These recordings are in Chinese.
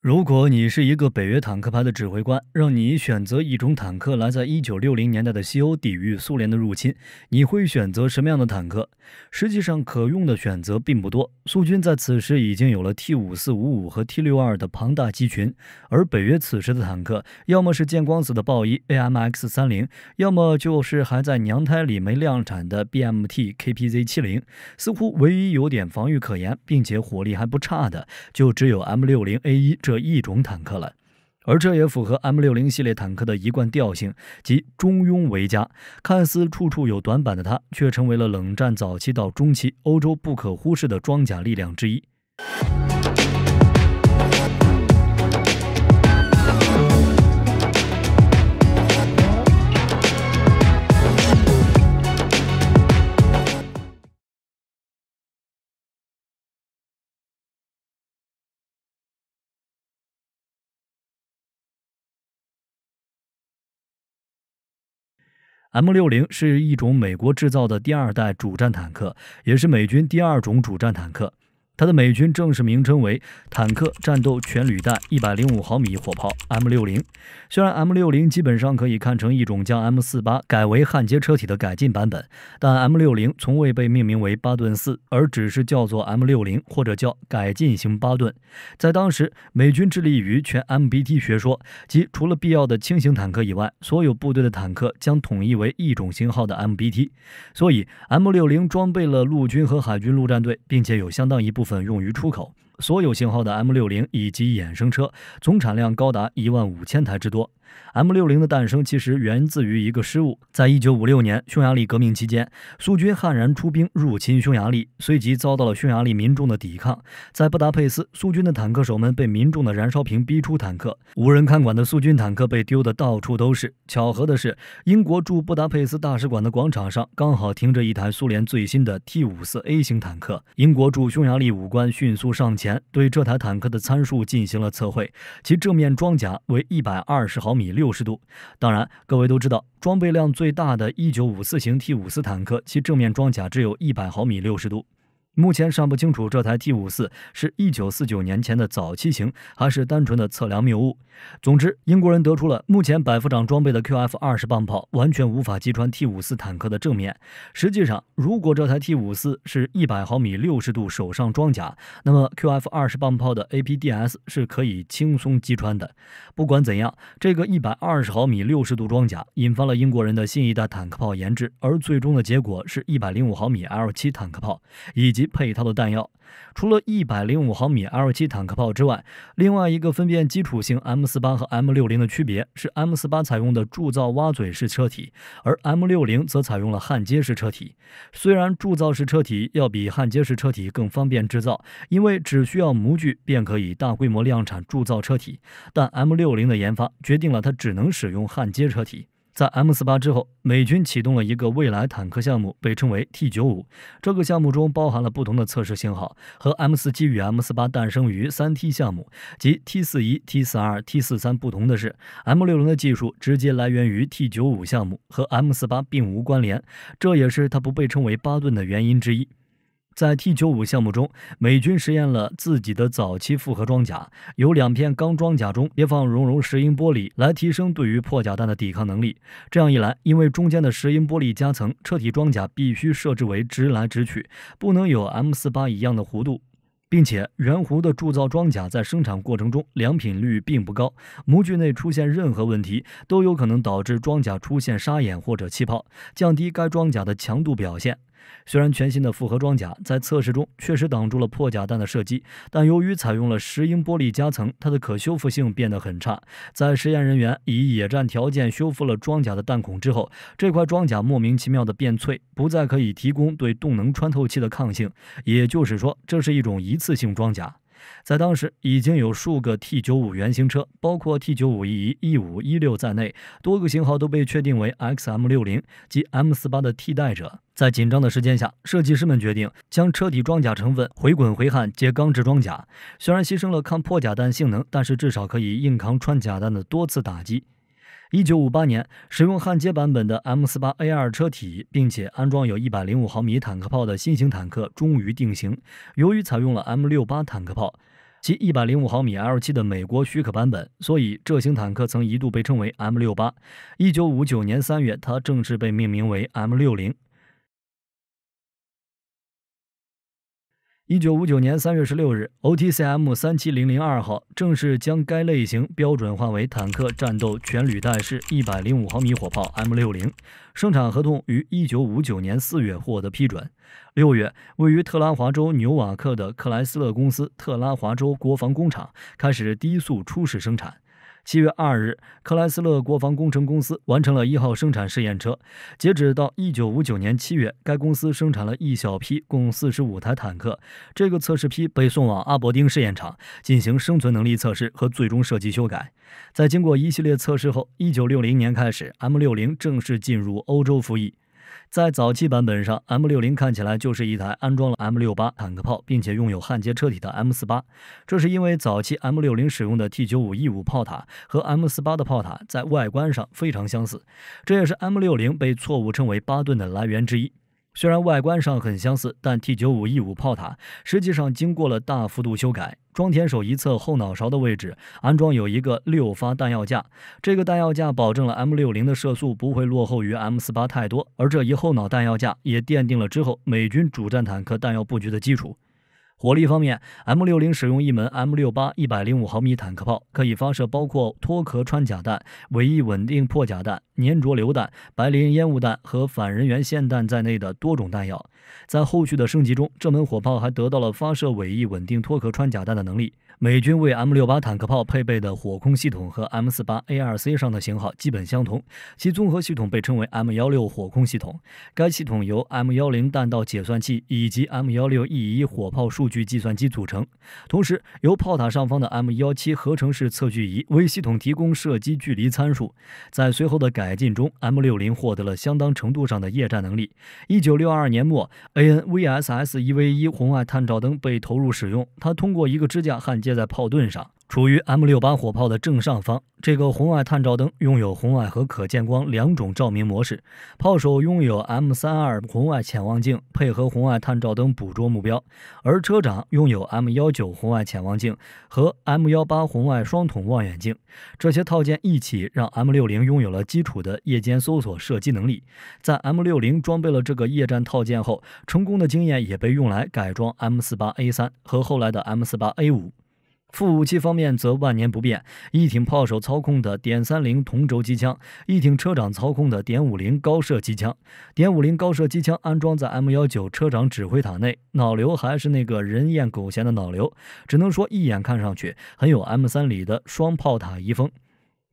如果你是一个北约坦克排的指挥官，让你选择一种坦克来在1960年代的西欧抵御苏联的入侵，你会选择什么样的坦克？实际上可用的选择并不多。苏军在此时已经有了 T 五四五五和 T 六二的庞大机群，而北约此时的坦克要么是见光死的豹一 AMX 三零，要么就是还在娘胎里没量产的 BMT KPZ 七零。似乎唯一有点防御可言，并且火力还不差的，就只有 M 六零 A 一。这一种坦克了，而这也符合 M 六零系列坦克的一贯调性及中庸为佳。看似处处有短板的它，却成为了冷战早期到中期欧洲不可忽视的装甲力量之一。M60 是一种美国制造的第二代主战坦克，也是美军第二种主战坦克。它的美军正式名称为坦克战斗全履带一百零五毫米火炮 M 六零。虽然 M 六零基本上可以看成一种将 M 四八改为焊接车体的改进版本，但 M 六零从未被命名为巴顿四，而只是叫做 M 六零或者叫改进型巴顿。在当时，美军致力于全 M B T 学说，即除了必要的轻型坦克以外，所有部队的坦克将统一为一种型号的 M B T。所以 M 六零装备了陆军和海军陆战队，并且有相当一部分。用于出口，所有型号的 M60 以及衍生车总产量高达一万五千台之多。M 六零的诞生其实源自于一个失误。在一九五六年匈牙利革命期间，苏军悍然出兵入侵匈牙利，随即遭到了匈牙利民众的抵抗。在布达佩斯，苏军的坦克手们被民众的燃烧瓶逼出坦克，无人看管的苏军坦克被丢得到处都是。巧合的是，英国驻布达佩斯大使馆的广场上刚好停着一台苏联最新的 T 五四 A 型坦克。英国驻匈牙利武官迅速上前，对这台坦克的参数进行了测绘。其正面装甲为一百二十毫米。米六十度，当然，各位都知道，装备量最大的一九五四型 T 五四坦克，其正面装甲只有一百毫米六十度。目前尚不清楚这台 T 五四是一九四九年前的早期型，还是单纯的测量谬误。总之，英国人得出了目前百夫长装备的 QF 二十磅炮完全无法击穿 T 五四坦克的正面。实际上，如果这台 T 五四是一百毫米六十度手上装甲，那么 QF 二十磅炮的 APDS 是可以轻松击穿的。不管怎样，这个一百二十毫米六十度装甲引发了英国人的新一代坦克炮研制，而最终的结果是一百零五毫米 L 七坦克炮以及。配套的弹药，除了一百零五毫米 L7 坦克炮之外，另外一个分辨基础型 M48 和 M60 的区别是 M48 采用的铸造挖嘴式车体，而 M60 则采用了焊接式车体。虽然铸造式车体要比焊接式车体更方便制造，因为只需要模具便可以大规模量产铸造车体，但 M60 的研发决定了它只能使用焊接车体。在 M 四八之后，美军启动了一个未来坦克项目，被称为 T 九五。这个项目中包含了不同的测试型号，和 M 四七与 M 四八诞生于三 T 项目及 T 四一、T 四二、T 四三不同的是，M 六零的技术直接来源于 T 九五项目，和 M 四八并无关联，这也是它不被称为巴顿的原因之一。在 T 九五项目中，美军实验了自己的早期复合装甲，有两片钢装甲中叠放熔融石英玻璃，来提升对于破甲弹的抵抗能力。这样一来，因为中间的石英玻璃夹层，车体装甲必须设置为直来直去，不能有 M 四八一样的弧度，并且圆弧的铸造装甲在生产过程中良品率并不高，模具内出现任何问题都有可能导致装甲出现沙眼或者气泡，降低该装甲的强度表现。虽然全新的复合装甲在测试中确实挡住了破甲弹的射击，但由于采用了石英玻璃夹层，它的可修复性变得很差。在实验人员以野战条件修复了装甲的弹孔之后，这块装甲莫名其妙地变脆，不再可以提供对动能穿透器的抗性。也就是说，这是一种一次性装甲。在当时，已经有数个 T95 原型车，包括 T95 一、E 五、E 六在内，多个型号都被确定为 XM60 及 M48 的替代者。在紧张的时间下，设计师们决定将车体装甲成分回滚回焊，接钢制装甲。虽然牺牲了抗破甲弹性能，但是至少可以硬扛穿甲弹的多次打击。一九五八年，使用焊接版本的 M 四八 A 二车体，并且安装有一百零五毫米坦克炮的新型坦克终于定型。由于采用了 M 六八坦克炮，其一百零五毫米 L 七的美国许可版本，所以这型坦克曾一度被称为 M 六八。一九五九年三月，它正式被命名为 M 六零。一九五九年三月十六日，OTCM 三七零零二号正式将该类型标准化为坦克战斗全履带式一百零五毫米火炮 M 六零。生产合同于一九五九年四月获得批准。六月，位于特拉华州纽瓦克的克莱斯勒公司特拉华州国防工厂开始低速初始生产。七月二日，克莱斯勒国防工程公司完成了一号生产试验车。截止到一九五九年七月，该公司生产了一小批共四十五台坦克。这个测试批被送往阿伯丁试验场进行生存能力测试和最终设计修改。在经过一系列测试后，一九六零年开始，M 六零正式进入欧洲服役。在早期版本上，M60 看起来就是一台安装了 M68 坦克炮，并且拥有焊接车体的 M48。这是因为早期 M60 使用的 T95E5 炮塔和 M48 的炮塔在外观上非常相似，这也是 M60 被错误称为巴顿的来源之一。虽然外观上很相似，但 T 九五 E 五炮塔实际上经过了大幅度修改。装填手一侧后脑勺的位置安装有一个六发弹药架，这个弹药架保证了 M 六零的射速不会落后于 M 四八太多。而这一后脑弹药架也奠定了之后美军主战坦克弹药布局的基础。火力方面，M60 使用一门 M68 105毫米坦克炮，可以发射包括脱壳穿甲弹、尾翼稳定破甲弹、粘着榴弹、白磷烟雾弹和反人员霰弹在内的多种弹药。在后续的升级中，这门火炮还得到了发射尾翼稳定脱壳穿甲弹的能力。美军为 M68 坦克炮配备的火控系统和 m 4 8 a 二 c 上的型号基本相同，其综合系统被称为 M16 火控系统。该系统由 M10 弹道解算器以及 M16E1 火炮数据计算机组成，同时由炮塔上方的 M17 合成式测距仪为系统提供射击距离参数。在随后的改进中，M60 获得了相当程度上的夜战能力。一九六二年末。a n v s s 一 v 1红外探照灯被投入使用，它通过一个支架焊接在炮盾上。处于 M 六八火炮的正上方，这个红外探照灯拥有红外和可见光两种照明模式。炮手拥有 M 三二红外潜望镜，配合红外探照灯捕捉目标；而车长拥有 M 幺九红外潜望镜和 M 幺八红外双筒望远镜。这些套件一起让 M 六零拥有了基础的夜间搜索射击能力。在 M 六零装备了这个夜战套件后，成功的经验也被用来改装 M 四八 A 三和后来的 M 四八 A 五。副武器方面则万年不变：一挺炮手操控的点三零同轴机枪，一挺车长操控的点五零高射机枪。点五零高射机枪安装在 M 幺九车长指挥塔内。脑瘤还是那个人厌狗嫌的脑瘤，只能说一眼看上去很有 M 三里的双炮塔遗风。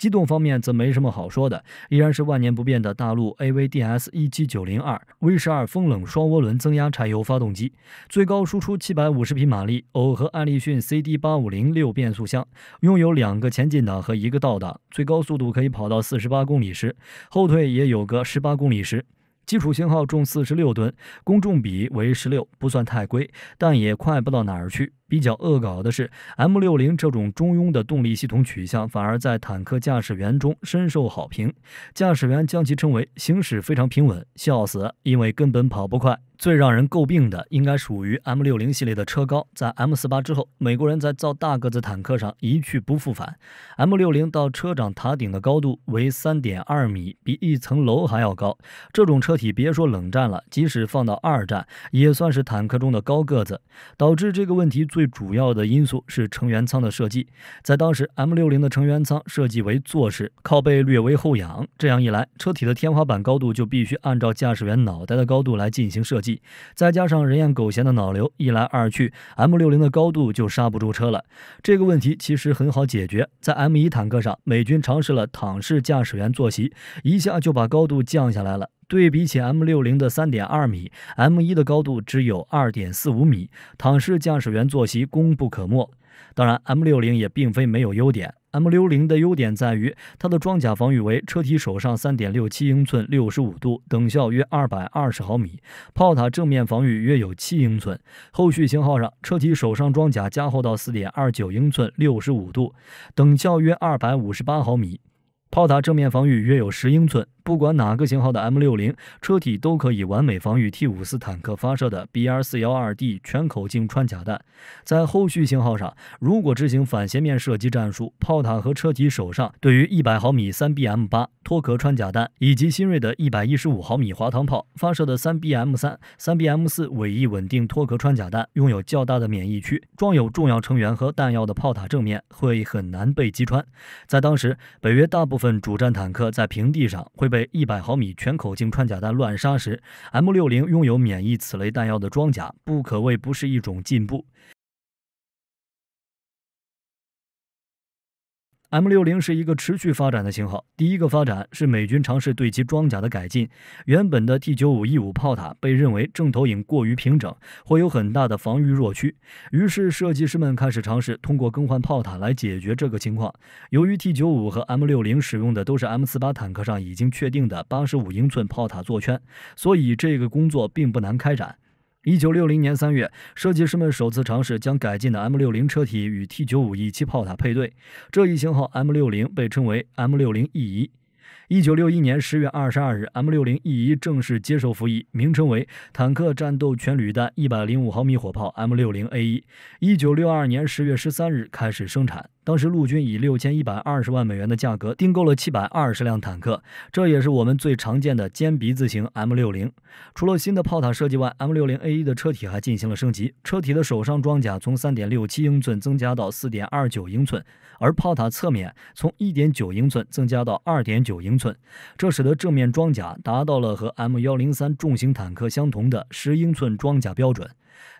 机动方面则没什么好说的，依然是万年不变的大陆 AVDS 一七九零二 V 十二风冷双涡轮增压柴油发动机，最高输出七百五十匹马力，耦合爱立讯 CD 八五零六变速箱，拥有两个前进档和一个倒档，最高速度可以跑到四十八公里时，后退也有个十八公里时。基础型号重四十六吨，公重比为十六，不算太贵，但也快不到哪儿去。比较恶搞的是，M 六零这种中庸的动力系统取向，反而在坦克驾驶员中深受好评。驾驶员将其称为“行驶非常平稳”，笑死，因为根本跑不快。最让人诟病的应该属于 M60 系列的车高，在 M48 之后，美国人在造大个子坦克上一去不复返。M60 到车长塔顶的高度为3.2米，比一层楼还要高。这种车体别说冷战了，即使放到二战，也算是坦克中的高个子。导致这个问题最主要的因素是乘员舱的设计，在当时 M60 的乘员舱设计为坐式，靠背略微后仰，这样一来，车体的天花板高度就必须按照驾驶员脑袋的高度来进行设计。再加上人厌狗嫌的脑瘤，一来二去，M60 的高度就刹不住车了。这个问题其实很好解决，在 M1 坦克上，美军尝试了躺式驾驶员坐席，一下就把高度降下来了。对比起 M60 的3.2米，M1 的高度只有2.45米，躺式驾驶员坐席功不可没。当然，M60 也并非没有优点。M 六零的优点在于，它的装甲防御为车体手上三点六七英寸，六十五度等效约二百二十毫米；炮塔正面防御约有七英寸。后续型号上，车体手上装甲加厚到四点二九英寸，六十五度等效约二百五十八毫米，炮塔正面防御约有十英寸。不管哪个型号的 M60 车体都可以完美防御 T54 坦克发射的 BR412D 全口径穿甲弹。在后续型号上，如果执行反斜面射击战术，炮塔和车体手上对于100毫米 3BM8 脱壳穿甲弹以及新锐的115毫米滑膛炮发射的 3BM3、3BM4 尾翼稳定脱壳穿甲弹，拥有较大的免疫区。装有重要成员和弹药的炮塔正面会很难被击穿。在当时，北约大部分主战坦克在平地上会。被100毫米全口径穿甲弹乱杀时，M60 拥有免疫此类弹药的装甲，不可谓不是一种进步。M 六零是一个持续发展的型号。第一个发展是美军尝试对其装甲的改进。原本的 T 九五 E 五炮塔被认为正投影过于平整，会有很大的防御弱区。于是设计师们开始尝试通过更换炮塔来解决这个情况。由于 T 九五和 M 六零使用的都是 M 四八坦克上已经确定的八十五英寸炮塔座圈，所以这个工作并不难开展。一九六零年三月，设计师们首次尝试将改进的 M 六零车体与 T 九五 E 七炮塔配对。这一型号 M 六零被称为 M 六零 E 一。一九六一年十月二十二日，M 六零 E 一正式接受服役，名称为坦克战斗全履带一百零五毫米火炮 M 六零 A 一。一九六二年十月十三日开始生产。当时陆军以六千一百二十万美元的价格订购了七百二十辆坦克，这也是我们最常见的尖鼻子型 M 六零。除了新的炮塔设计外，M 六零 A 一的车体还进行了升级。车体的手上装甲从三点六七英寸增加到四点二九英寸，而炮塔侧面从一点九英寸增加到二点九英寸，这使得正面装甲达到了和 M 幺零三重型坦克相同的十英寸装甲标准。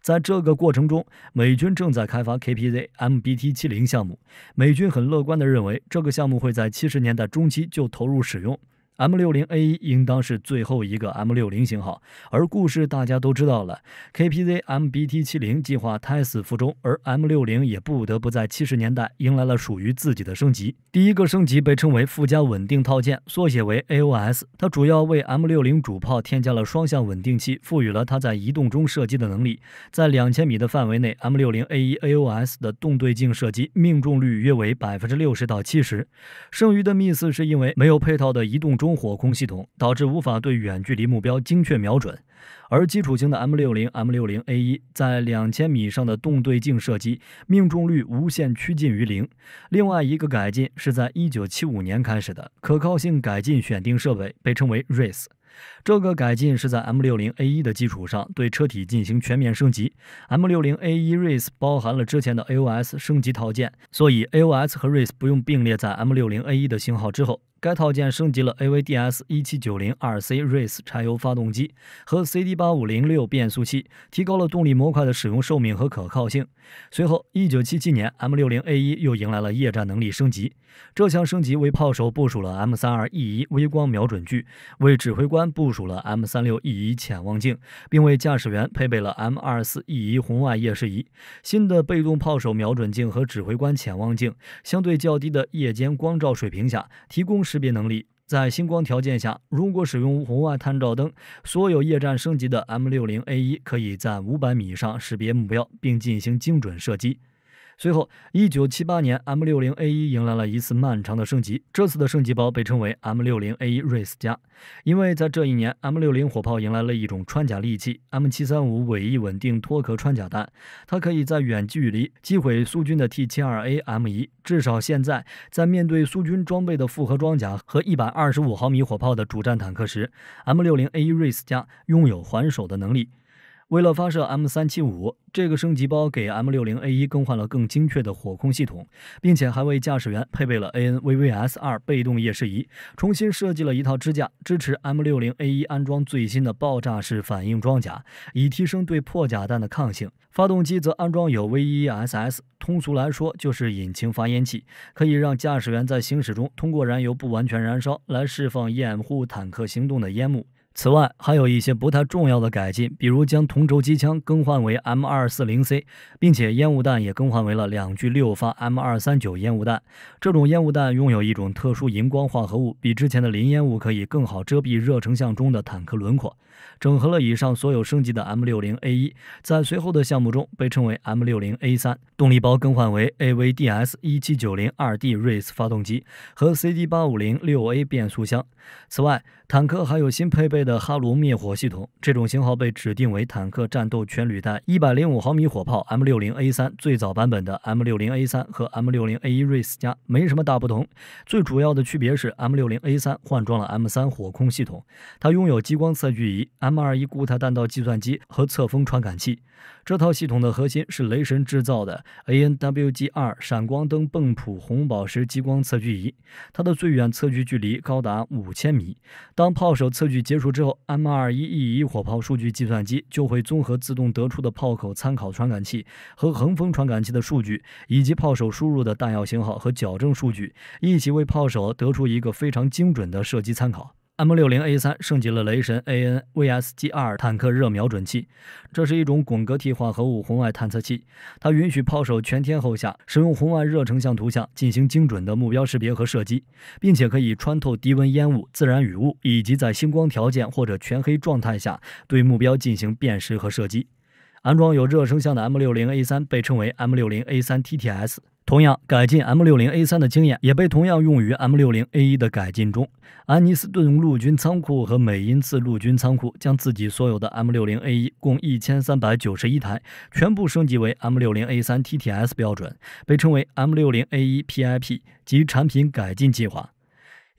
在这个过程中，美军正在开发 Kpz MBT 70项目。美军很乐观地认为，这个项目会在七十年代中期就投入使用。M 六零 A 一应当是最后一个 M 六零型号，而故事大家都知道了。K P Z M B T 七零计划胎死腹中，而 M 六零也不得不在七十年代迎来了属于自己的升级。第一个升级被称为附加稳定套件，缩写为 A O S，它主要为 M 六零主炮添加了双向稳定器，赋予了它在移动中射击的能力。在两千米的范围内，M 六零 A 一 A O S 的动对镜射击命中率约为百分之六十到七十，剩余的 miss 是因为没有配套的移动中。火控系统导致无法对远距离目标精确瞄准，而基础型的 M60、M60A1 在两千米以上的动对镜射击命中率无限趋近于零。另外一个改进是在1975年开始的可靠性改进选定设备，被称为 r a c e 这个改进是在 M60A1 的基础上对车体进行全面升级。M60A1 r a c e 包含了之前的 AOS 升级套件，所以 AOS 和 r a c e 不用并列在 M60A1 的型号之后。该套件升级了 AVDS 一七九零 r C Race 柴油发动机和 CD 八五零六变速器，提高了动力模块的使用寿命和可靠性。随后，一九七七年 M 六零 A 一又迎来了夜战能力升级。这项升级为炮手部署了 M 三二 E 一微光瞄准具，为指挥官部署了 M 三六 E 一潜望镜，并为驾驶员配备了 M 二四 E 一红外夜视仪。新的被动炮手瞄准镜和指挥官潜望镜，相对较低的夜间光照水平下提供。识别能力在星光条件下，如果使用红外探照灯，所有夜战升级的 M60A1 可以在500米上识别目标并进行精准射击。随后，一九七八年，M 六零 A 一迎来了一次漫长的升级。这次的升级包被称为 M 六零 A 一 RACE 加，因为在这一年，M 六零火炮迎来了一种穿甲利器 ——M 七三五尾翼稳定脱壳穿甲弹。它可以在远距离击毁苏军的 T 七二 A M 一。至少现在，在面对苏军装备的复合装甲和一百二十五毫米火炮的主战坦克时，M 六零 A 一 RACE 加拥有还手的能力。为了发射 M 三七五这个升级包，给 M 六零 A 一更换了更精确的火控系统，并且还为驾驶员配备了 A N V V S 二被动夜视仪，重新设计了一套支架，支持 M 六零 A 一安装最新的爆炸式反应装甲，以提升对破甲弹的抗性。发动机则安装有 V E S S，通俗来说就是引擎发烟器，可以让驾驶员在行驶中通过燃油不完全燃烧来释放掩护坦克行动的烟幕。此外，还有一些不太重要的改进，比如将同轴机枪更换为 M 二四零 C，并且烟雾弹也更换为了两具六发 M 二三九烟雾弹。这种烟雾弹拥有一种特殊荧光化合物，比之前的磷烟雾可以更好遮蔽热成像中的坦克轮廓。整合了以上所有升级的 M 六零 A 一，在随后的项目中被称为 M 六零 A 三。动力包更换为 A V D S 一七九零二 D r 斯 e 发动机和 C D 八五零六 A 变速箱。此外，坦克还有新配备。的哈罗灭火系统，这种型号被指定为坦克战斗全履带一百零五毫米火炮 M 六零 A 三，最早版本的 M 六零 A 三和 M 六零 A 一 RACE 加没什么大不同，最主要的区别是 M 六零 A 三换装了 M 三火控系统，它拥有激光测距仪、M 二一固态弹道计算机和侧风传感器。这套系统的核心是雷神制造的 ANWGR 闪光灯泵浦红宝石激光测距仪，它的最远测距距离高达五千米。当炮手测距结束。之后，M21E1 火炮数据计算机就会综合自动得出的炮口参考传感器和横风传感器的数据，以及炮手输入的弹药型号和矫正数据，一起为炮手得出一个非常精准的射击参考。M60A3 升级了雷神 a n v s g 2坦克热瞄准器，这是一种汞格替化合物红外探测器，它允许炮手全天候下使用红外热成像图像进行精准的目标识别和射击，并且可以穿透低温烟雾、自然雨雾，以及在星光条件或者全黑状态下对目标进行辨识和射击。安装有热成像的 M60A3 被称为 M60A3TTS。同样改进 M60A3 的经验也被同样用于 M60A1 的改进中。安尼斯顿陆军仓库和美因茨陆军仓库将自己所有的 M60A1 共一千三百九十一台全部升级为 M60A3 TTS 标准，被称为 M60A1 PIP 及产品改进计划。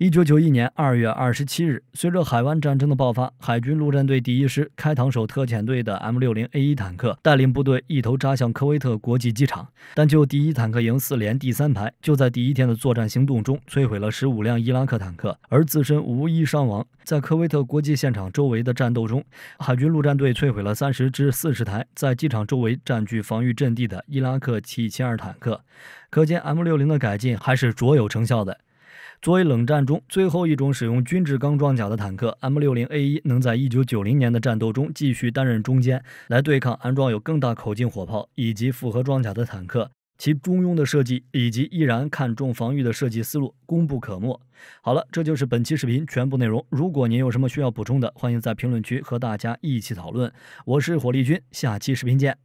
一九九一年二月二十七日，随着海湾战争的爆发，海军陆战队第一师开膛手特遣队的 M 六零 A 一坦克带领部队一头扎向科威特国际机场。但就第一坦克营四连第三排，就在第一天的作战行动中摧毁了十五辆伊拉克坦克，而自身无一伤亡。在科威特国际现场周围的战斗中，海军陆战队摧毁了三十至四十台在机场周围占据防御阵地的伊拉克 T 七二坦克。可见 M 六零的改进还是卓有成效的。作为冷战中最后一种使用均质钢装甲的坦克，M 六零 A 一能在一九九零年的战斗中继续担任中间，来对抗安装有更大口径火炮以及复合装甲的坦克。其中庸的设计以及依然看重防御的设计思路功不可没。好了，这就是本期视频全部内容。如果您有什么需要补充的，欢迎在评论区和大家一起讨论。我是火力军，下期视频见。